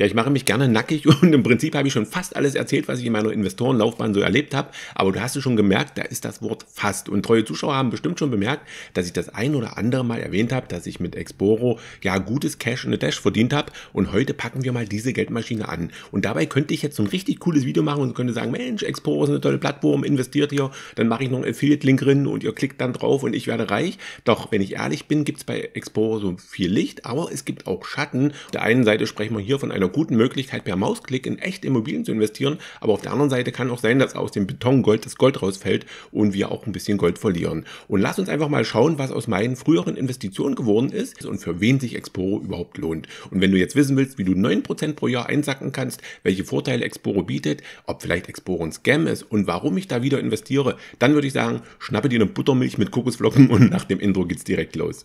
Ja, ich mache mich gerne nackig und im Prinzip habe ich schon fast alles erzählt, was ich in meiner Investorenlaufbahn so erlebt habe. Aber du hast es schon gemerkt, da ist das Wort fast. Und treue Zuschauer haben bestimmt schon bemerkt, dass ich das ein oder andere Mal erwähnt habe, dass ich mit Exporo ja gutes Cash in the Dash verdient habe. Und heute packen wir mal diese Geldmaschine an. Und dabei könnte ich jetzt so ein richtig cooles Video machen und könnte sagen, Mensch, Exporo ist eine tolle Plattform, investiert hier, dann mache ich noch einen Affiliate-Link drin und ihr klickt dann drauf und ich werde reich. Doch wenn ich ehrlich bin, gibt es bei Exporo so viel Licht, aber es gibt auch Schatten. Auf der einen Seite sprechen wir hier von einer guten Möglichkeit, per Mausklick in echte Immobilien zu investieren. Aber auf der anderen Seite kann auch sein, dass aus dem Beton Gold das Gold rausfällt und wir auch ein bisschen Gold verlieren. Und lass uns einfach mal schauen, was aus meinen früheren Investitionen geworden ist und für wen sich Exporo überhaupt lohnt. Und wenn du jetzt wissen willst, wie du 9% pro Jahr einsacken kannst, welche Vorteile Exporo bietet, ob vielleicht Exporo ein Scam ist und warum ich da wieder investiere, dann würde ich sagen, schnappe dir eine Buttermilch mit Kokosflocken und nach dem Intro geht's direkt los.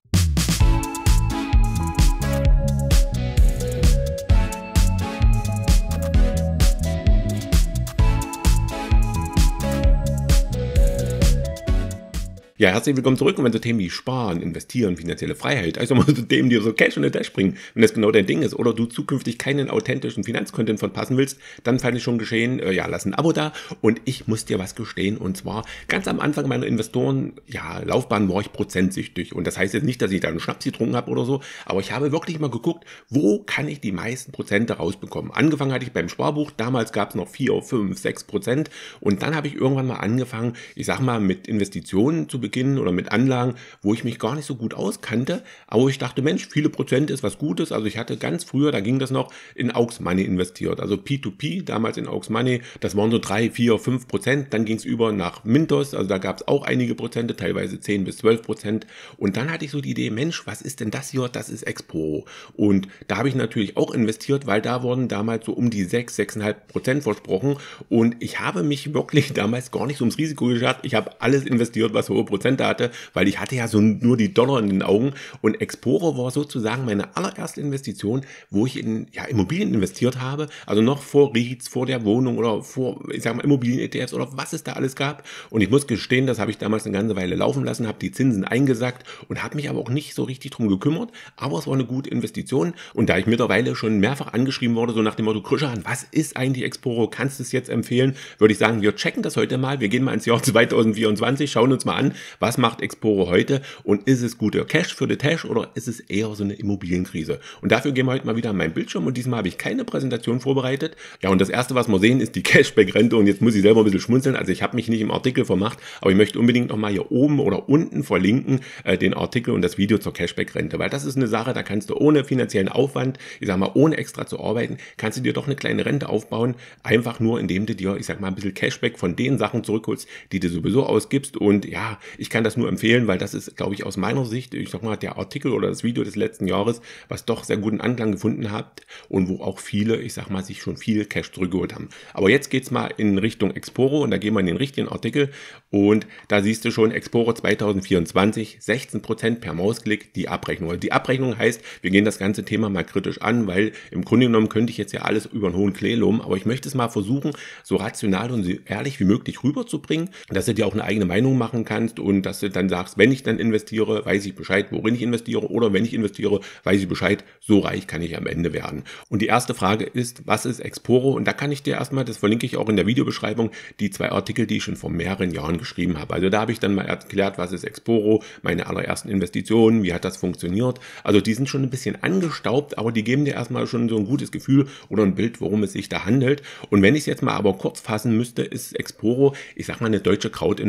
Ja, herzlich willkommen zurück. Und wenn so Themen wie Sparen, Investieren, finanzielle Freiheit, also mal so Themen, die so Cash in the Dash bringen, wenn das genau dein Ding ist oder du zukünftig keinen authentischen Finanzcontent verpassen willst, dann fand ich schon geschehen. Äh, ja, lass ein Abo da. Und ich muss dir was gestehen. Und zwar ganz am Anfang meiner Investoren, ja, Laufbahn war ich prozentsüchtig. Und das heißt jetzt nicht, dass ich da einen Schnaps getrunken habe oder so, aber ich habe wirklich mal geguckt, wo kann ich die meisten Prozente rausbekommen. Angefangen hatte ich beim Sparbuch. Damals gab es noch 4, 5, 6 Prozent. Und dann habe ich irgendwann mal angefangen, ich sag mal, mit Investitionen zu beginnen oder mit Anlagen, wo ich mich gar nicht so gut auskannte, aber ich dachte, Mensch, viele Prozent ist was Gutes. Also ich hatte ganz früher, da ging das noch, in Aux Money investiert. Also P2P, damals in Aux Money, das waren so drei, vier, fünf Prozent. Dann ging es über nach Mintos, also da gab es auch einige Prozente, teilweise 10 bis 12 Prozent. Und dann hatte ich so die Idee, Mensch, was ist denn das hier? Das ist Expo. Und da habe ich natürlich auch investiert, weil da wurden damals so um die 6, 6,5 Prozent versprochen. Und ich habe mich wirklich damals gar nicht so ums Risiko geschafft. Ich habe alles investiert, was hohe Prozent Prozente hatte, weil ich hatte ja so nur die Dollar in den Augen. Und Exporo war sozusagen meine allererste Investition, wo ich in ja, Immobilien investiert habe. Also noch vor REITs, vor der Wohnung oder vor, ich sag mal, Immobilien-ETFs oder was es da alles gab. Und ich muss gestehen, das habe ich damals eine ganze Weile laufen lassen, habe die Zinsen eingesackt und habe mich aber auch nicht so richtig drum gekümmert. Aber es war eine gute Investition. Und da ich mittlerweile schon mehrfach angeschrieben wurde, so nach dem Motto, Krishan, was ist eigentlich Exporo? Kannst du es jetzt empfehlen? Würde ich sagen, wir checken das heute mal. Wir gehen mal ins Jahr 2024, schauen uns mal an, was macht Exporo heute und ist es guter Cash für the Tash oder ist es eher so eine Immobilienkrise? Und dafür gehen wir heute mal wieder an meinen Bildschirm und diesmal habe ich keine Präsentation vorbereitet. Ja, und das erste, was wir sehen, ist die Cashback-Rente und jetzt muss ich selber ein bisschen schmunzeln. Also ich habe mich nicht im Artikel vermacht, aber ich möchte unbedingt nochmal hier oben oder unten verlinken äh, den Artikel und das Video zur Cashback-Rente, weil das ist eine Sache, da kannst du ohne finanziellen Aufwand, ich sag mal, ohne extra zu arbeiten, kannst du dir doch eine kleine Rente aufbauen, einfach nur indem du dir, ich sag mal, ein bisschen Cashback von den Sachen zurückholst, die du sowieso ausgibst und ja, ich kann das nur empfehlen, weil das ist, glaube ich, aus meiner Sicht, ich sag mal, der Artikel oder das Video des letzten Jahres, was doch sehr guten Anklang gefunden hat und wo auch viele, ich sag mal, sich schon viel Cash zurückgeholt haben. Aber jetzt geht es mal in Richtung Exporo und da gehen wir in den richtigen Artikel und da siehst du schon Exporo 2024, 16% per Mausklick die Abrechnung. Also die Abrechnung heißt, wir gehen das ganze Thema mal kritisch an, weil im Grunde genommen könnte ich jetzt ja alles über einen hohen Klee loben, aber ich möchte es mal versuchen, so rational und so ehrlich wie möglich rüberzubringen, dass du dir auch eine eigene Meinung machen kannst und dass du dann sagst, wenn ich dann investiere, weiß ich Bescheid, worin ich investiere oder wenn ich investiere, weiß ich Bescheid, so reich kann ich am Ende werden. Und die erste Frage ist, was ist Exporo? Und da kann ich dir erstmal, das verlinke ich auch in der Videobeschreibung, die zwei Artikel, die ich schon vor mehreren Jahren geschrieben habe. Also da habe ich dann mal erklärt, was ist Exporo, meine allerersten Investitionen, wie hat das funktioniert. Also die sind schon ein bisschen angestaubt, aber die geben dir erstmal schon so ein gutes Gefühl oder ein Bild, worum es sich da handelt. Und wenn ich es jetzt mal aber kurz fassen müsste, ist Exporo, ich sag mal, eine deutsche crowd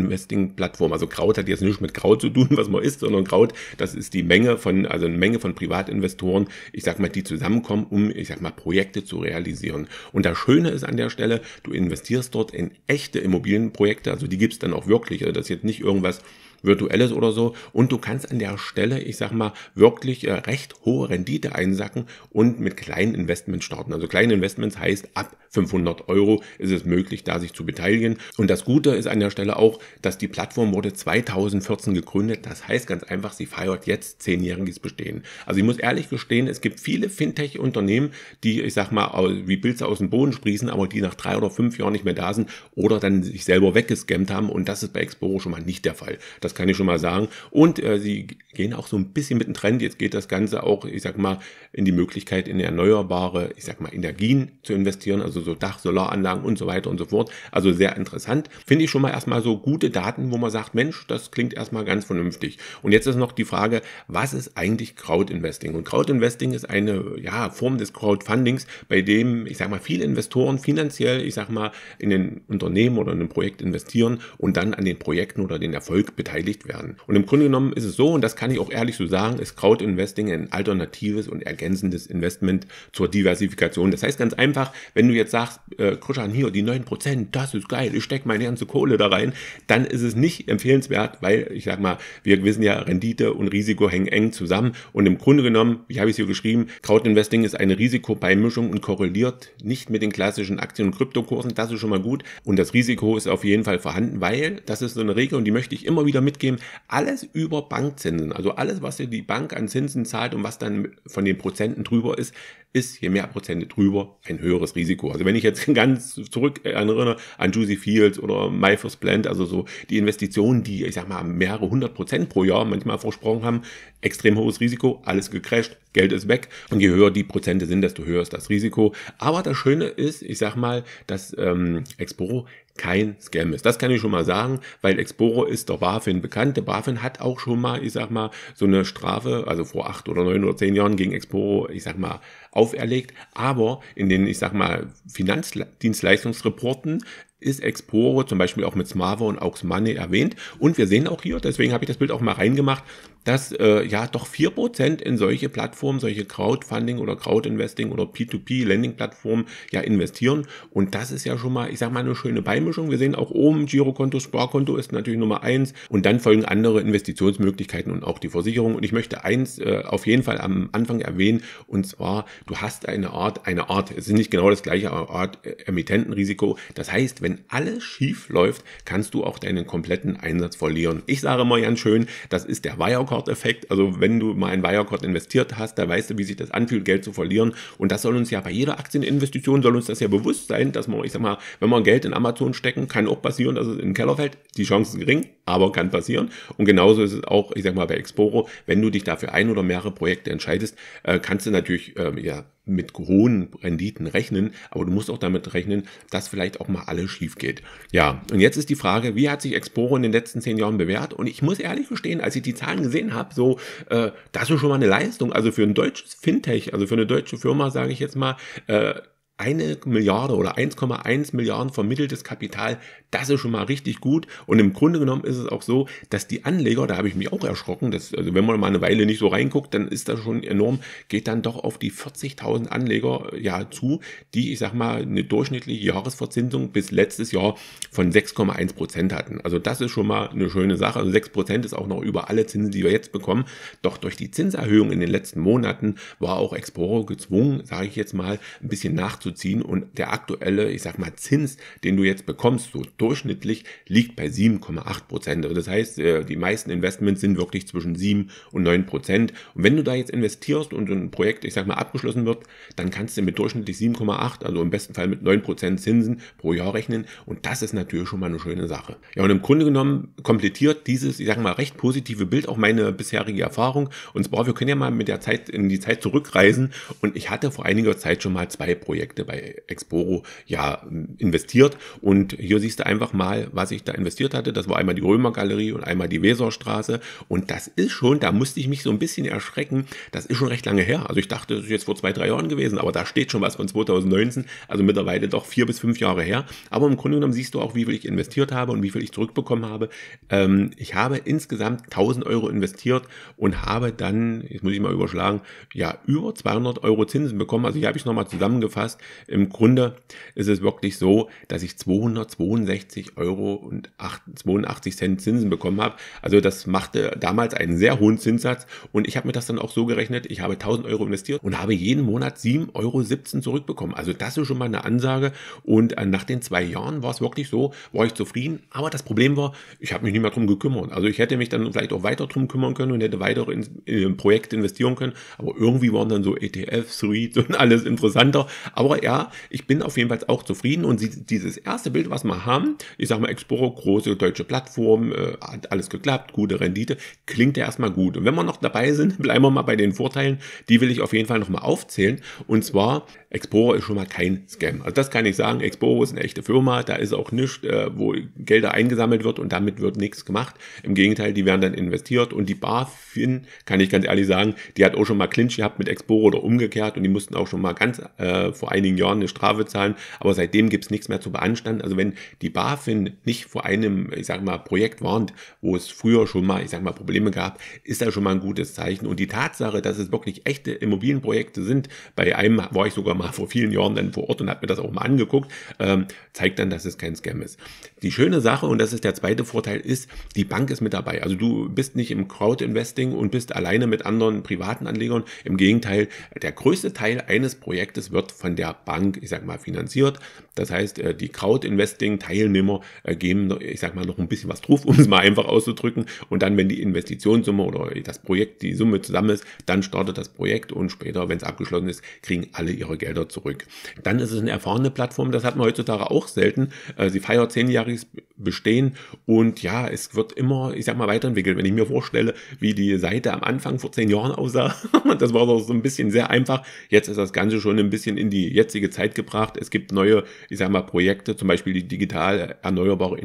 plattform also Crowd Kraut hat jetzt nichts mit Kraut zu tun, was man isst, sondern Kraut, das ist die Menge von, also eine Menge von Privatinvestoren, ich sag mal, die zusammenkommen, um, ich sag mal, Projekte zu realisieren. Und das Schöne ist an der Stelle, du investierst dort in echte Immobilienprojekte, also die gibt's dann auch wirklich. Also das ist jetzt nicht irgendwas, virtuelles oder so. Und du kannst an der Stelle, ich sag mal, wirklich äh, recht hohe Rendite einsacken und mit kleinen Investments starten. Also kleine Investments heißt ab 500 Euro ist es möglich, da sich zu beteiligen. Und das Gute ist an der Stelle auch, dass die Plattform wurde 2014 gegründet. Das heißt ganz einfach, sie feiert jetzt zehnjähriges Bestehen. Also ich muss ehrlich gestehen, es gibt viele Fintech-Unternehmen, die, ich sag mal, wie Pilze aus dem Boden sprießen, aber die nach drei oder fünf Jahren nicht mehr da sind oder dann sich selber weggeskemmt haben. Und das ist bei Exporo schon mal nicht der Fall. Das kann ich schon mal sagen. Und äh, sie gehen auch so ein bisschen mit dem Trend. Jetzt geht das Ganze auch, ich sag mal, in die Möglichkeit, in erneuerbare, ich sag mal, Energien zu investieren, also so Dach, Solaranlagen und so weiter und so fort. Also sehr interessant. Finde ich schon mal erstmal so gute Daten, wo man sagt, Mensch, das klingt erstmal ganz vernünftig. Und jetzt ist noch die Frage, was ist eigentlich Crowdinvesting? Und Crowdinvesting ist eine ja, Form des Crowdfundings, bei dem, ich sag mal, viele Investoren finanziell, ich sag mal, in ein Unternehmen oder in ein Projekt investieren und dann an den Projekten oder den Erfolg beteiligen gebilligt werden. Und im Grunde genommen ist es so, und das kann ich auch ehrlich so sagen, ist Crowdinvesting ein alternatives und ergänzendes Investment zur Diversifikation. Das heißt ganz einfach, wenn du jetzt sagst, äh, Kruschan, hier, die 9%, das ist geil, ich stecke meine ganze Kohle da rein, dann ist es nicht empfehlenswert, weil ich sag mal, wir wissen ja, Rendite und Risiko hängen eng zusammen. Und im Grunde genommen, wie habe ich es hier geschrieben, Crowdinvesting ist eine Risikobeimischung und korreliert nicht mit den klassischen Aktien- und Kryptokursen. Das ist schon mal gut. Und das Risiko ist auf jeden Fall vorhanden, weil das ist so eine Regel und die möchte ich immer wieder mitgeben, alles über Bankzinsen, also alles, was dir die Bank an Zinsen zahlt und was dann von den Prozenten drüber ist, ist, je mehr Prozente drüber, ein höheres Risiko. Also wenn ich jetzt ganz zurück erinnere an Juicy Fields oder My First Blend, also so die Investitionen, die, ich sag mal, mehrere hundert Prozent pro Jahr manchmal versprochen haben, extrem hohes Risiko, alles gecrasht, Geld ist weg und je höher die Prozente sind, desto höher ist das Risiko. Aber das Schöne ist, ich sag mal, dass ähm, Exporo kein Scam ist. Das kann ich schon mal sagen, weil Exporo ist der BaFin bekannt. Der BaFin hat auch schon mal, ich sag mal, so eine Strafe, also vor acht oder neun oder zehn Jahren gegen Exporo, ich sag mal, auferlegt. Aber in den, ich sag mal, Finanzdienstleistungsreporten ist Exporo zum Beispiel auch mit Smava und Aux Money erwähnt. Und wir sehen auch hier, deswegen habe ich das Bild auch mal reingemacht, dass äh, ja doch 4% in solche Plattformen, solche Crowdfunding oder Crowdinvesting oder P2P-Lending-Plattformen ja investieren. Und das ist ja schon mal, ich sag mal, eine schöne Beimischung. Wir sehen auch oben Girokonto, Sparkonto ist natürlich Nummer eins. Und dann folgen andere Investitionsmöglichkeiten und auch die Versicherung. Und ich möchte eins äh, auf jeden Fall am Anfang erwähnen. Und zwar, du hast eine Art, eine Art, es ist nicht genau das gleiche, aber Art äh, Emittentenrisiko. Das heißt, wenn alles schief läuft, kannst du auch deinen kompletten Einsatz verlieren. Ich sage mal ganz schön, das ist der Wirecard Wirecard-Effekt. Also wenn du mal in Wirecard investiert hast, da weißt du, wie sich das anfühlt, Geld zu verlieren. Und das soll uns ja bei jeder Aktieninvestition, soll uns das ja bewusst sein, dass man, ich sag mal, wenn man Geld in Amazon stecken, kann auch passieren, dass es in den Keller fällt. Die Chance ist gering, aber kann passieren. Und genauso ist es auch, ich sag mal, bei Exporo, wenn du dich dafür ein oder mehrere Projekte entscheidest, äh, kannst du natürlich, ähm, ja, mit hohen Renditen rechnen, aber du musst auch damit rechnen, dass vielleicht auch mal alles schief geht. Ja, und jetzt ist die Frage, wie hat sich Exporo in den letzten zehn Jahren bewährt? Und ich muss ehrlich gestehen, als ich die Zahlen gesehen habe, so, äh, das ist schon mal eine Leistung. Also für ein deutsches Fintech, also für eine deutsche Firma, sage ich jetzt mal, äh, eine Milliarde oder 1,1 Milliarden vermitteltes Kapital, das ist schon mal richtig gut. Und im Grunde genommen ist es auch so, dass die Anleger, da habe ich mich auch erschrocken, dass, also wenn man mal eine Weile nicht so reinguckt, dann ist das schon enorm, geht dann doch auf die 40.000 Anleger ja zu, die, ich sag mal, eine durchschnittliche Jahresverzinsung bis letztes Jahr von 6,1 Prozent hatten. Also das ist schon mal eine schöne Sache. Also 6 Prozent ist auch noch über alle Zinsen, die wir jetzt bekommen. Doch durch die Zinserhöhung in den letzten Monaten war auch Exporo gezwungen, sage ich jetzt mal, ein bisschen nachzudenken abzuziehen und der aktuelle, ich sag mal, Zins, den du jetzt bekommst, so durchschnittlich, liegt bei 7,8 Prozent. Also das heißt, äh, die meisten Investments sind wirklich zwischen 7 und 9 Prozent. Und wenn du da jetzt investierst und ein Projekt, ich sag mal, abgeschlossen wird, dann kannst du mit durchschnittlich 7,8, also im besten Fall mit 9 Prozent Zinsen pro Jahr rechnen. Und das ist natürlich schon mal eine schöne Sache. Ja, und im Grunde genommen komplettiert dieses, ich sag mal, recht positive Bild auch meine bisherige Erfahrung. Und zwar, wir können ja mal mit der Zeit in die Zeit zurückreisen. Und ich hatte vor einiger Zeit schon mal zwei Projekte. Projekte bei Exporo ja investiert. Und hier siehst du einfach mal, was ich da investiert hatte. Das war einmal die Römergalerie und einmal die Weserstraße. Und das ist schon, da musste ich mich so ein bisschen erschrecken. Das ist schon recht lange her. Also ich dachte, das ist jetzt vor zwei, drei Jahren gewesen, aber da steht schon was von 2019. Also mittlerweile doch vier bis fünf Jahre her. Aber im Grunde genommen siehst du auch, wie viel ich investiert habe und wie viel ich zurückbekommen habe. Ähm, ich habe insgesamt 1000 Euro investiert und habe dann, jetzt muss ich mal überschlagen, ja, über 200 Euro Zinsen bekommen. Also hier habe ich nochmal zusammengefasst, im Grunde ist es wirklich so, dass ich 262 Euro und 82 Cent Zinsen bekommen habe. Also das machte damals einen sehr hohen Zinssatz und ich habe mir das dann auch so gerechnet, ich habe 1000 Euro investiert und habe jeden Monat 7,17 Euro zurückbekommen. Also das ist schon mal eine Ansage und äh, nach den zwei Jahren war es wirklich so, war ich zufrieden, aber das Problem war, ich habe mich nicht mehr darum gekümmert. Also ich hätte mich dann vielleicht auch weiter darum kümmern können und hätte weiter in, in äh, Projekte investieren können, aber irgendwie waren dann so ETF-Suites und alles interessanter, aber aber ja, ich bin auf jeden Fall auch zufrieden und dieses erste Bild, was wir haben, ich sag mal Exporo, große deutsche Plattform, äh, hat alles geklappt, gute Rendite, klingt ja erstmal gut. Und wenn wir noch dabei sind, bleiben wir mal bei den Vorteilen, die will ich auf jeden Fall nochmal aufzählen. Und zwar, Exporo ist schon mal kein Scam. Also das kann ich sagen, Exporo ist eine echte Firma, da ist auch nichts, äh, wo Gelder eingesammelt wird und damit wird nichts gemacht. Im Gegenteil, die werden dann investiert und die BaFin, kann ich ganz ehrlich sagen, die hat auch schon mal Clinch gehabt mit Exporo oder umgekehrt und die mussten auch schon mal ganz äh, vor einigen einigen Jahren eine Strafe zahlen, aber seitdem gibt es nichts mehr zu beanstanden. Also wenn die BaFin nicht vor einem, ich sag mal, Projekt warnt, wo es früher schon mal, ich sag mal, Probleme gab, ist das schon mal ein gutes Zeichen. Und die Tatsache, dass es wirklich echte Immobilienprojekte sind, bei einem war ich sogar mal vor vielen Jahren dann vor Ort und habe mir das auch mal angeguckt, ähm, zeigt dann, dass es kein Scam ist. Die schöne Sache, und das ist der zweite Vorteil, ist, die Bank ist mit dabei. Also du bist nicht im Crowd-Investing und bist alleine mit anderen privaten Anlegern. Im Gegenteil, der größte Teil eines Projektes wird von der Bank, ich sag mal, finanziert. Das heißt, äh, die Crowd-Investing-Teilnehmer äh, geben, ich sag mal, noch ein bisschen was drauf, um es mal einfach auszudrücken. Und dann, wenn die Investitionssumme oder das Projekt, die Summe zusammen ist, dann startet das Projekt und später, wenn es abgeschlossen ist, kriegen alle ihre Gelder zurück. Dann ist es eine erfahrene Plattform, das hat man heutzutage auch selten. Äh, sie feiert zehnjähriges Bestehen und ja, es wird immer, ich sag mal, weiterentwickelt. Wenn ich mir vorstelle, wie die Seite am Anfang vor zehn Jahren aussah, das war doch so ein bisschen sehr einfach. Jetzt ist das Ganze schon ein bisschen in die jetzige Zeit gebracht. Es gibt neue, ich sag mal, Projekte, zum Beispiel die digital erneuerbare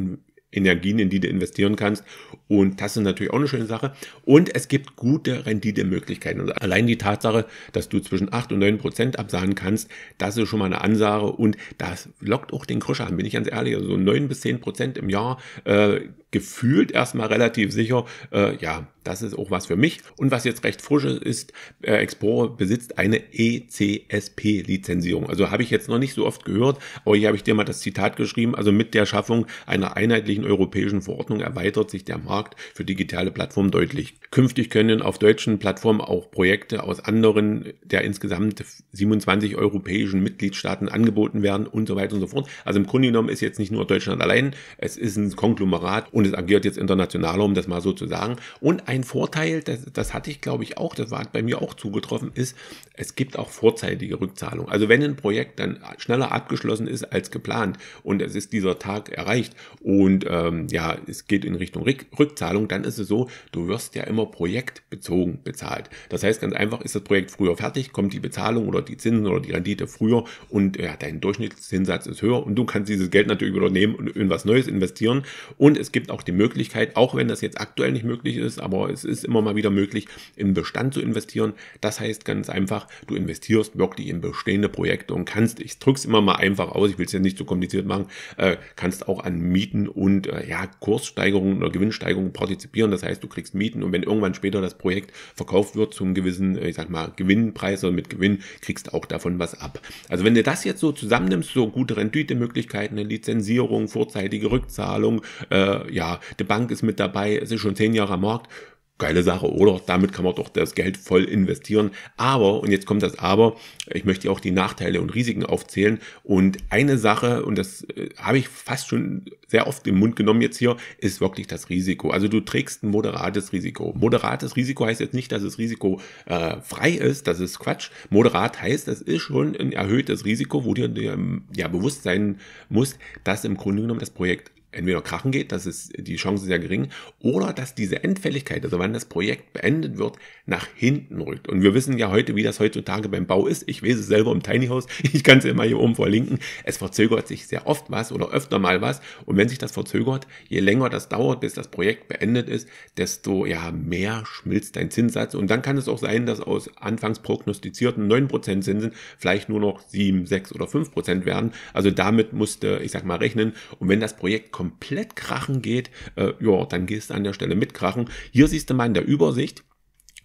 Energien, in die du investieren kannst. Und das ist natürlich auch eine schöne Sache. Und es gibt gute Renditemöglichkeiten. Und allein die Tatsache, dass du zwischen 8 und 9 Prozent absahen kannst, das ist schon mal eine Ansage. Und das lockt auch den Krischer an, bin ich ganz ehrlich. Also so 9 bis 10 Prozent im Jahr äh, gefühlt erstmal relativ sicher. Äh, ja, das ist auch was für mich. Und was jetzt recht frisch ist, ist äh, Explorer besitzt eine ECSP-Lizenzierung. Also habe ich jetzt noch nicht so oft gehört, aber hier habe ich dir mal das Zitat geschrieben. Also mit der Schaffung einer einheitlichen möglichen europäischen Verordnung erweitert sich der Markt für digitale Plattformen deutlich. Künftig können auf deutschen Plattformen auch Projekte aus anderen der insgesamt 27 europäischen Mitgliedstaaten angeboten werden und so weiter und so fort. Also im Grunde genommen ist jetzt nicht nur Deutschland allein, es ist ein Konglomerat und es agiert jetzt internationaler, um das mal so zu sagen. Und ein Vorteil, das, das hatte ich glaube ich auch, das war bei mir auch zugetroffen, ist, es gibt auch vorzeitige Rückzahlung. Also wenn ein Projekt dann schneller abgeschlossen ist als geplant und es ist dieser Tag erreicht und ähm, ja, es geht in Richtung Rückzahlung, dann ist es so, du wirst ja immer projektbezogen bezahlt. Das heißt ganz einfach, ist das Projekt früher fertig, kommt die Bezahlung oder die Zinsen oder die Rendite früher und ja, dein Durchschnittszinssatz ist höher und du kannst dieses Geld natürlich wieder nehmen und in was Neues investieren. Und es gibt auch die Möglichkeit, auch wenn das jetzt aktuell nicht möglich ist, aber es ist immer mal wieder möglich, in Bestand zu investieren. Das heißt ganz einfach, du investierst wirklich in bestehende Projekte und kannst, ich drücke es immer mal einfach aus, ich will es ja nicht so kompliziert machen, äh, kannst auch an Mieten und und äh, ja, Kurssteigerungen oder Gewinnsteigerungen partizipieren. Das heißt, du kriegst Mieten und wenn irgendwann später das Projekt verkauft wird zum gewissen, äh, ich sag mal, Gewinnpreis oder mit Gewinn, kriegst auch davon was ab. Also wenn du das jetzt so zusammennimmst, so gute Renditemöglichkeiten, eine Lizenzierung, vorzeitige Rückzahlung, äh, ja, die Bank ist mit dabei, es ist schon zehn Jahre am Markt, geile Sache. Oder damit kann man doch das Geld voll investieren. Aber, und jetzt kommt das Aber, ich möchte auch die Nachteile und Risiken aufzählen. Und eine Sache, und das äh, habe ich fast schon sehr oft im Mund genommen jetzt hier, ist wirklich das Risiko. Also du trägst ein moderates Risiko. Moderates Risiko heißt jetzt nicht, dass das Risiko äh, frei ist, das ist Quatsch. Moderat heißt, das ist schon ein erhöhtes Risiko, wo dir ja, bewusst sein muss, dass im Grunde genommen das Projekt entweder krachen geht, das ist die Chance sehr gering, oder dass diese Endfälligkeit, also wann das Projekt beendet wird, nach hinten rückt. Und wir wissen ja heute, wie das heutzutage beim Bau ist. Ich weiß es selber im Tiny House, ich kann es immer hier oben verlinken. Es verzögert sich sehr oft was oder öfter mal was. Und wenn sich das verzögert, je länger das dauert, bis das Projekt beendet ist, desto ja, mehr schmilzt dein Zinssatz. Und dann kann es auch sein, dass aus anfangs prognostizierten 9% Zinsen vielleicht nur noch 7, 6 oder 5% werden. Also damit musste, ich sag mal, rechnen. Und wenn das Projekt kommt, komplett krachen geht, äh, ja, dann gehst du an der Stelle mit krachen. Hier siehst du mal in der Übersicht,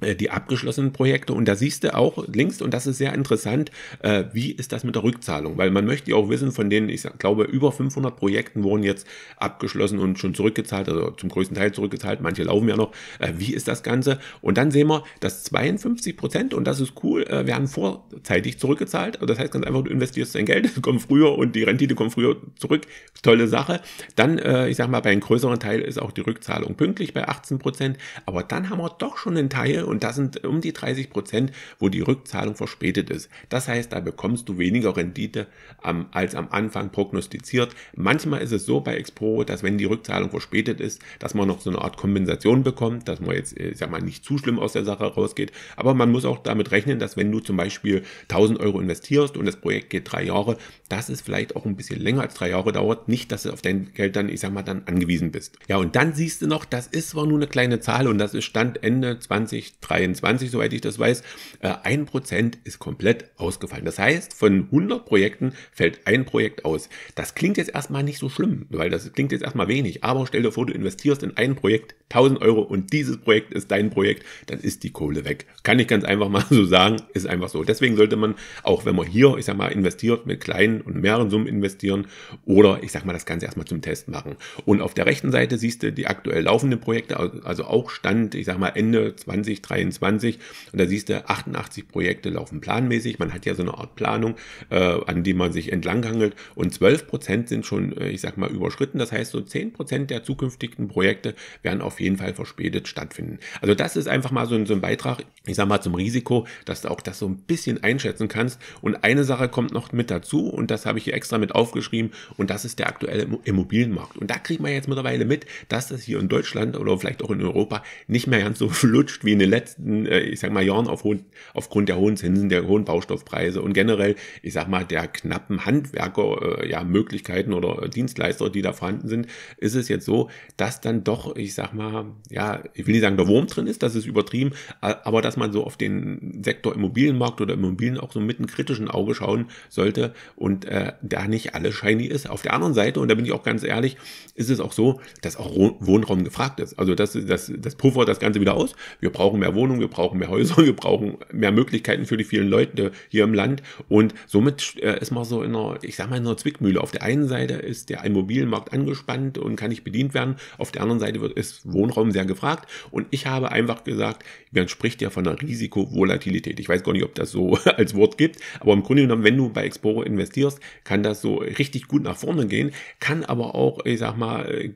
äh, die abgeschlossenen Projekte und da siehst du auch links und das ist sehr interessant, äh, wie ist das mit der Rückzahlung, weil man möchte ja auch wissen, von denen ich sag, glaube über 500 Projekten wurden jetzt abgeschlossen und schon zurückgezahlt, also zum größten Teil zurückgezahlt, manche laufen ja noch, äh, wie ist das Ganze und dann sehen wir, dass 52 Prozent und das ist cool, äh, werden vorzeitig zurückgezahlt, also das heißt ganz einfach, du investierst dein Geld, es kommt früher und die Rendite kommt früher zurück, tolle Sache, dann, äh, ich sag mal, bei einem größeren Teil ist auch die Rückzahlung pünktlich bei 18 Prozent, aber dann haben wir doch schon einen Teil und das sind um die 30 Prozent, wo die Rückzahlung verspätet ist. Das heißt, da bekommst du weniger Rendite ähm, als am Anfang prognostiziert. Manchmal ist es so bei Expo, dass wenn die Rückzahlung verspätet ist, dass man noch so eine Art Kompensation bekommt, dass man jetzt, äh, ich sag mal, nicht zu schlimm aus der Sache rausgeht. Aber man muss auch damit rechnen, dass wenn du zum Beispiel 1000 Euro investierst und das Projekt geht drei Jahre, dass es vielleicht auch ein bisschen länger als drei Jahre dauert. Nicht, dass du auf dein Geld dann, ich sag mal, dann angewiesen bist. Ja, und dann siehst du noch, das ist zwar nur eine kleine Zahl und das ist Stand Ende 2020. 2023, soweit ich das weiß, äh, ein Prozent ist komplett ausgefallen. Das heißt, von 100 Projekten fällt ein Projekt aus. Das klingt jetzt erstmal nicht so schlimm, weil das klingt jetzt erstmal wenig. Aber stell dir vor, du investierst in ein Projekt 1000 Euro und dieses Projekt ist dein Projekt, dann ist die Kohle weg. Kann ich ganz einfach mal so sagen, ist einfach so. Deswegen sollte man, auch wenn man hier, ich sag mal, investiert, mit kleinen und mehreren Summen investieren oder ich sag mal, das Ganze erstmal zum Test machen. Und auf der rechten Seite siehst du die aktuell laufenden Projekte, also auch Stand, ich sag mal, Ende 20, 2023. Und da siehst du, 88 Projekte laufen planmäßig. Man hat ja so eine Art Planung, äh, an die man sich entlanghangelt. Und 12 Prozent sind schon, äh, ich sag mal, überschritten. Das heißt, so 10 Prozent der zukünftigen Projekte werden auf jeden Fall verspätet stattfinden. Also das ist einfach mal so ein, so ein Beitrag, ich sag mal, zum Risiko, dass du auch das so ein bisschen einschätzen kannst. Und eine Sache kommt noch mit dazu und das habe ich hier extra mit aufgeschrieben und das ist der aktuelle Immobilienmarkt. Und da kriegt man jetzt mittlerweile mit, dass das hier in Deutschland oder vielleicht auch in Europa nicht mehr ganz so flutscht wie in den letzten letzten, äh, ich sag mal, Jahren auf hohen, aufgrund der hohen Zinsen, der hohen Baustoffpreise und generell, ich sag mal, der knappen Handwerker, äh, ja, Möglichkeiten oder äh, Dienstleister, die da vorhanden sind, ist es jetzt so, dass dann doch, ich sag mal, ja, ich will nicht sagen, der Wurm drin ist, das ist übertrieben, aber dass man so auf den Sektor Immobilienmarkt oder Immobilien auch so mit einem kritischen Auge schauen sollte und äh, da nicht alles shiny ist. Auf der anderen Seite, und da bin ich auch ganz ehrlich, ist es auch so, dass auch Wohnraum gefragt ist. Also das, das, das puffert das Ganze wieder aus. Wir brauchen mehr mehr Wohnungen, wir brauchen mehr Häuser, wir brauchen mehr Möglichkeiten für die vielen Leute hier im Land. Und somit äh, ist man so in einer, ich sag mal, in einer Zwickmühle. Auf der einen Seite ist der Immobilienmarkt angespannt und kann nicht bedient werden. Auf der anderen Seite ist Wohnraum sehr gefragt. Und ich habe einfach gesagt, man spricht ja von einer Risikovolatilität. Ich weiß gar nicht, ob das so als Wort gibt, aber im Grunde genommen, wenn du bei Exporo investierst, kann das so richtig gut nach vorne gehen, kann aber auch, ich sag mal, äh,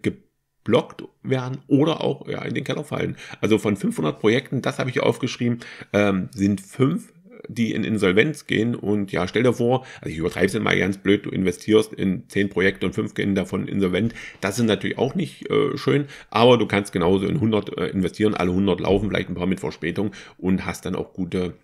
geblockt werden oder auch ja, in den Keller fallen. Also von 500 Projekten, das habe ich aufgeschrieben, ähm, sind fünf die in Insolvenz gehen und ja, stell dir vor, also ich übertreibe es mal ganz blöd, du investierst in zehn Projekte und fünf gehen davon insolvent. Das ist natürlich auch nicht äh, schön, aber du kannst genauso in 100 äh, investieren, alle 100 laufen, vielleicht ein paar mit Verspätung und hast dann auch gute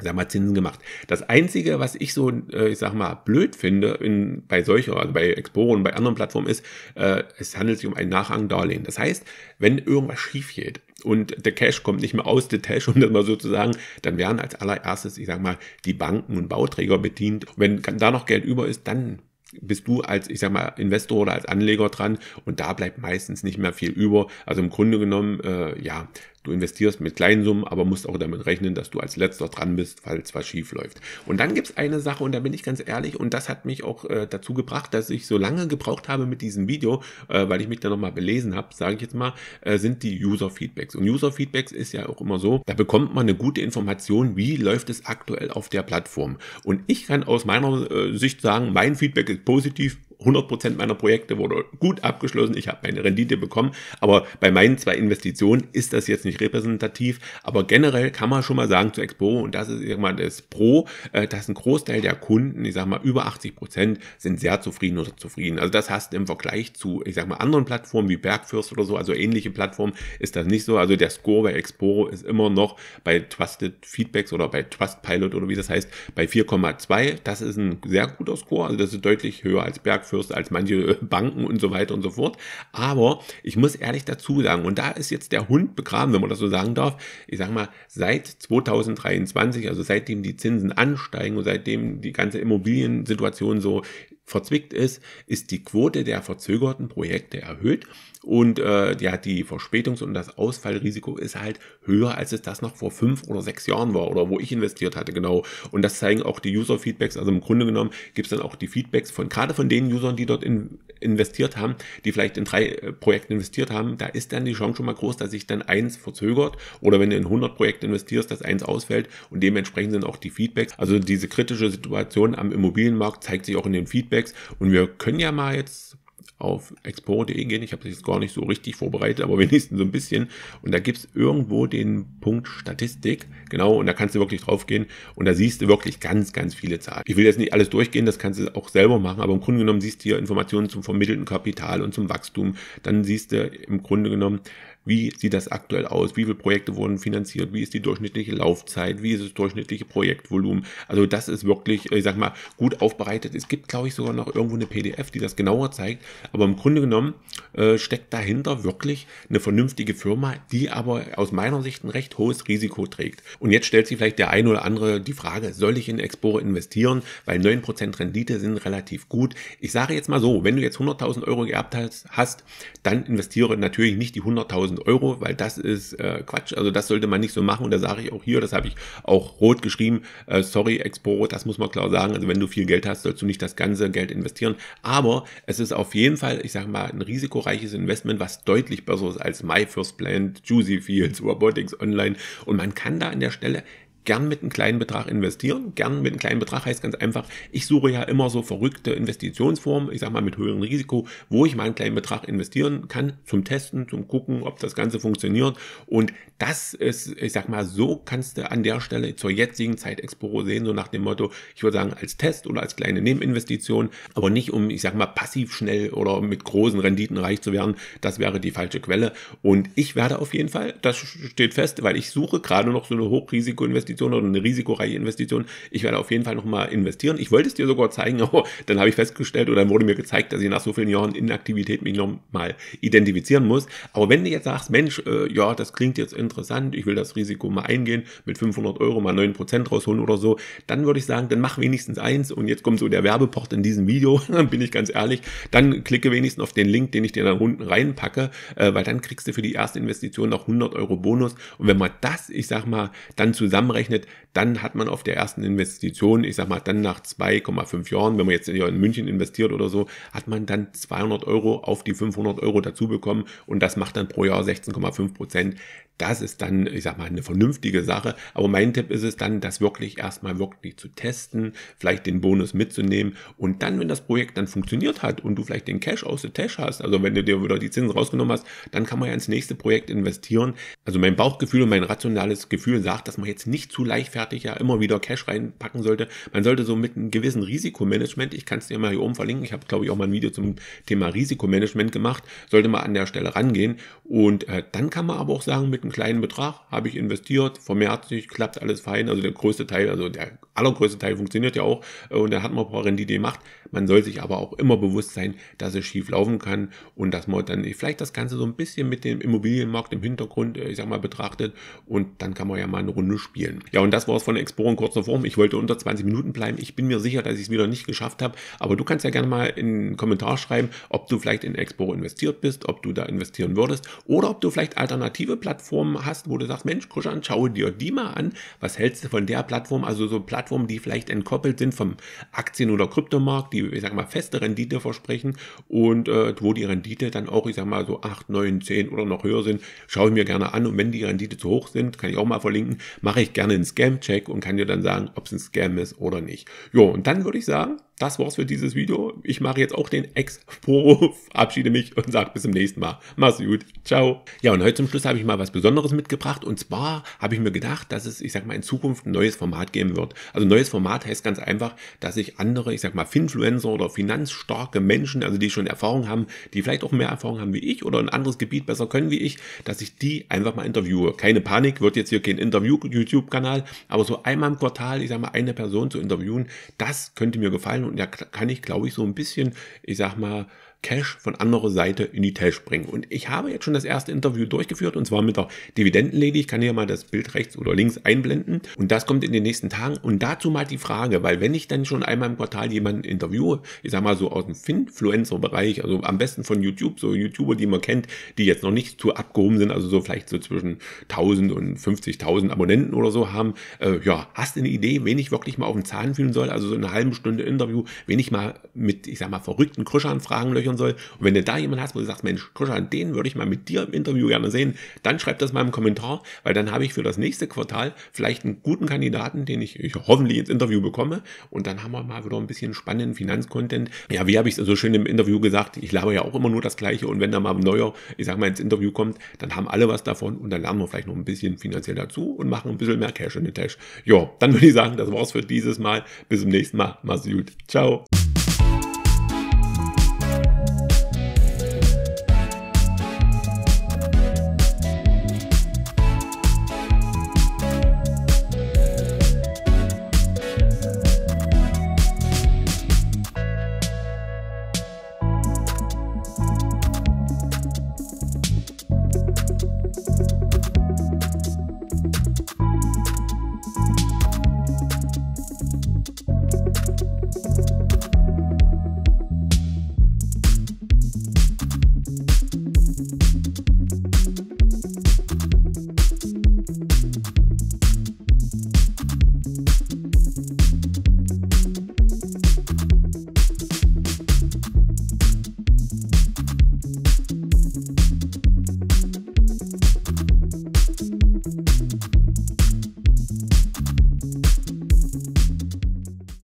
sag mal, Zinsen gemacht. Das Einzige, was ich so, äh, ich sag mal, blöd finde in, bei solcher, also bei Exporo und bei anderen Plattformen ist, äh, es handelt sich um ein Nachrangdarlehen. Das heißt, wenn irgendwas schief geht und der Cash kommt nicht mehr aus der Tasche, um das mal so zu sagen, dann werden als allererstes, ich sag mal, die Banken und Bauträger bedient. wenn da noch Geld über ist, dann bist du als, ich sag mal, Investor oder als Anleger dran und da bleibt meistens nicht mehr viel über. Also im Grunde genommen, äh, ja, Du investierst mit kleinen Summen, aber musst auch damit rechnen, dass du als letzter dran bist, falls was schief läuft. Und dann gibt es eine Sache, und da bin ich ganz ehrlich, und das hat mich auch äh, dazu gebracht, dass ich so lange gebraucht habe mit diesem Video, äh, weil ich mich da nochmal belesen habe, sage ich jetzt mal, äh, sind die User-Feedbacks. Und User-Feedbacks ist ja auch immer so, da bekommt man eine gute Information, wie läuft es aktuell auf der Plattform. Und ich kann aus meiner äh, Sicht sagen, mein Feedback ist positiv 100% meiner Projekte wurde gut abgeschlossen, ich habe meine Rendite bekommen, aber bei meinen zwei Investitionen ist das jetzt nicht repräsentativ, aber generell kann man schon mal sagen zu Expo, und das ist irgendwann das Pro, äh, dass ein Großteil der Kunden, ich sag mal über 80% sind sehr zufrieden oder zufrieden. Also das hast du im Vergleich zu, ich sag mal anderen Plattformen wie Bergfürst oder so, also ähnliche Plattformen, ist das nicht so. Also der Score bei Expo ist immer noch bei Trusted Feedbacks oder bei Trustpilot oder wie das heißt, bei 4,2. Das ist ein sehr guter Score, also das ist deutlich höher als Bergfürst Fürst als manche Banken und so weiter und so fort. Aber ich muss ehrlich dazu sagen, und da ist jetzt der Hund begraben, wenn man das so sagen darf. Ich sage mal, seit 2023, also seitdem die Zinsen ansteigen und seitdem die ganze Immobiliensituation so verzwickt ist, ist die Quote der verzögerten Projekte erhöht. Und äh, ja, die Verspätungs- und das Ausfallrisiko ist halt höher, als es das noch vor fünf oder sechs Jahren war oder wo ich investiert hatte, genau. Und das zeigen auch die User-Feedbacks. Also im Grunde genommen gibt es dann auch die Feedbacks von gerade von den Usern, die dort in, investiert haben, die vielleicht in drei äh, Projekten investiert haben. Da ist dann die Chance schon mal groß, dass sich dann eins verzögert oder wenn du in 100 Projekte investierst, dass eins ausfällt und dementsprechend sind auch die Feedbacks. Also diese kritische Situation am Immobilienmarkt zeigt sich auch in den Feedbacks und wir können ja mal jetzt auf expo.de gehen. Ich habe es jetzt gar nicht so richtig vorbereitet, aber wenigstens so ein bisschen. Und da gibt es irgendwo den Punkt Statistik. Genau, und da kannst du wirklich drauf gehen. und da siehst du wirklich ganz, ganz viele Zahlen. Ich will jetzt nicht alles durchgehen, das kannst du auch selber machen, aber im Grunde genommen siehst du hier Informationen zum vermittelten Kapital und zum Wachstum. Dann siehst du im Grunde genommen wie sieht das aktuell aus? Wie viele Projekte wurden finanziert? Wie ist die durchschnittliche Laufzeit? Wie ist das durchschnittliche Projektvolumen? Also das ist wirklich, äh, ich sag mal, gut aufbereitet. Es gibt, glaube ich, sogar noch irgendwo eine PDF, die das genauer zeigt. Aber im Grunde genommen äh, steckt dahinter wirklich eine vernünftige Firma, die aber aus meiner Sicht ein recht hohes Risiko trägt. Und jetzt stellt sich vielleicht der ein oder andere die Frage, soll ich in Expore investieren? Weil 9% Rendite sind relativ gut. Ich sage jetzt mal so, wenn du jetzt 100.000 Euro geerbt hast, hast, dann investiere natürlich nicht die 100.000 1000 Euro, weil das ist äh, Quatsch. Also das sollte man nicht so machen. Und da sage ich auch hier, das habe ich auch rot geschrieben, äh, sorry Expo, das muss man klar sagen. Also wenn du viel Geld hast, sollst du nicht das ganze Geld investieren. Aber es ist auf jeden Fall, ich sage mal, ein risikoreiches Investment, was deutlich besser ist als My First Plant, Juicy Fields, Robotics Online. Und man kann da an der Stelle gern mit einem kleinen Betrag investieren. Gern mit einem kleinen Betrag heißt ganz einfach, ich suche ja immer so verrückte Investitionsformen, ich sag mal mit höherem Risiko, wo ich mal einen kleinen Betrag investieren kann, zum Testen, zum Gucken, ob das Ganze funktioniert. Und das ist, ich sag mal, so kannst du an der Stelle zur jetzigen Zeit Exporo sehen, so nach dem Motto, ich würde sagen, als Test oder als kleine Nebeninvestition, aber nicht um, ich sag mal, passiv schnell oder mit großen Renditen reich zu werden. Das wäre die falsche Quelle. Und ich werde auf jeden Fall, das steht fest, weil ich suche gerade noch so eine Hochrisikoinvestition, Investition oder eine risikoreiche Investition. Ich werde auf jeden Fall nochmal investieren. Ich wollte es dir sogar zeigen, aber dann habe ich festgestellt oder wurde mir gezeigt, dass ich nach so vielen Jahren Inaktivität mich nochmal identifizieren muss. Aber wenn du jetzt sagst, Mensch, äh, ja, das klingt jetzt interessant, ich will das Risiko mal eingehen, mit 500 Euro mal 9% rausholen oder so, dann würde ich sagen, dann mach wenigstens eins und jetzt kommt so der Werbeport in diesem Video, bin ich ganz ehrlich, dann klicke wenigstens auf den Link, den ich dir dann unten reinpacke, äh, weil dann kriegst du für die erste Investition noch 100 Euro Bonus und wenn man das, ich sag mal, dann zusammenrechnet, ausrechnet, dann hat man auf der ersten Investition, ich sag mal, dann nach 2,5 Jahren, wenn man jetzt in München investiert oder so, hat man dann 200 Euro auf die 500 Euro dazu bekommen und das macht dann pro Jahr 16,5 Prozent. Das ist dann, ich sag mal, eine vernünftige Sache. Aber mein Tipp ist es dann, das wirklich erstmal wirklich zu testen, vielleicht den Bonus mitzunehmen und dann, wenn das Projekt dann funktioniert hat und du vielleicht den Cash aus der Tasche hast, also wenn du dir wieder die Zinsen rausgenommen hast, dann kann man ja ins nächste Projekt investieren. Also mein Bauchgefühl und mein rationales Gefühl sagt, dass man jetzt nicht zu leichtfertig ja immer wieder Cash reinpacken sollte. Man sollte so mit einem gewissen Risikomanagement, ich kann es dir mal hier oben verlinken, ich habe glaube ich auch mal ein Video zum Thema Risikomanagement gemacht, sollte man an der Stelle rangehen. Und äh, dann kann man aber auch sagen, mit einem kleinen Betrag habe ich investiert, vermehrt sich, klappt alles fein. Also der größte Teil, also der allergrößte Teil funktioniert ja auch äh, und da hat man ein paar Rendite gemacht. Man soll sich aber auch immer bewusst sein, dass es schief laufen kann und dass man dann vielleicht das Ganze so ein bisschen mit dem Immobilienmarkt im Hintergrund, äh, ich sag mal, betrachtet und dann kann man ja mal eine Runde spielen. Ja, und das war es von Expo in kurzer Form. Ich wollte unter 20 Minuten bleiben. Ich bin mir sicher, dass ich es wieder nicht geschafft habe. Aber du kannst ja gerne mal in einen Kommentar schreiben, ob du vielleicht in Expo investiert bist, ob du da investieren würdest oder ob du vielleicht alternative Plattformen hast, wo du sagst, Mensch, Kuschan, schaue dir die mal an. Was hältst du von der Plattform? Also so Plattformen, die vielleicht entkoppelt sind vom Aktien- oder Kryptomarkt, die, ich sag mal, feste Rendite versprechen und äh, wo die Rendite dann auch, ich sag mal, so 8, 9, 10 oder noch höher sind, schaue ich mir gerne an. Und wenn die Rendite zu hoch sind, kann ich auch mal verlinken, mache ich gerne gerne einen Scam-Check und kann dir dann sagen, ob es ein Scam ist oder nicht. Jo, und dann würde ich sagen, das war's für dieses Video. Ich mache jetzt auch den Ex-Vorwurf, verabschiede mich und sage bis zum nächsten Mal. Mach's gut. Ciao. Ja, und heute zum Schluss habe ich mal was Besonderes mitgebracht. Und zwar habe ich mir gedacht, dass es, ich sag mal, in Zukunft ein neues Format geben wird. Also neues Format heißt ganz einfach, dass ich andere, ich sag mal, Finfluencer oder finanzstarke Menschen, also die schon Erfahrung haben, die vielleicht auch mehr Erfahrung haben wie ich oder ein anderes Gebiet besser können wie ich, dass ich die einfach mal interviewe. Keine Panik, wird jetzt hier kein Interview-YouTube-Kanal, aber so einmal im Quartal, ich sag mal, eine Person zu interviewen, das könnte mir gefallen kann. Und da kann ich, glaube ich, so ein bisschen, ich sag mal, Cash von anderer Seite in die Tasche bringen. Und ich habe jetzt schon das erste Interview durchgeführt und zwar mit der Dividendenlady. Ich kann hier mal das Bild rechts oder links einblenden und das kommt in den nächsten Tagen. Und dazu mal die Frage, weil wenn ich dann schon einmal im Quartal jemanden interviewe, ich sag mal so aus dem Finfluencer-Bereich, also am besten von YouTube, so YouTuber, die man kennt, die jetzt noch nicht zu abgehoben sind, also so vielleicht so zwischen 1000 und 50.000 Abonnenten oder so haben, äh, ja, hast du eine Idee, wen ich wirklich mal auf den Zahn fühlen soll? Also so eine halbe Stunde Interview, wen ich mal mit, ich sag mal, verrückten Krischern, Fragenlöchern liefern soll. Und wenn du da jemanden hast, wo du sagst, Mensch, Christian, den würde ich mal mit dir im Interview gerne sehen, dann schreib das mal im Kommentar, weil dann habe ich für das nächste Quartal vielleicht einen guten Kandidaten, den ich, ich hoffentlich ins Interview bekomme. Und dann haben wir mal wieder ein bisschen spannenden Finanzcontent. Ja, wie habe ich es so schön im Interview gesagt? Ich laber ja auch immer nur das Gleiche. Und wenn da mal ein neuer, ich sag mal, ins Interview kommt, dann haben alle was davon und dann lernen wir vielleicht noch ein bisschen finanziell dazu und machen ein bisschen mehr Cash in den Tash. Ja, dann würde ich sagen, das war's für dieses Mal. Bis zum nächsten Mal. Mach's gut. Ciao.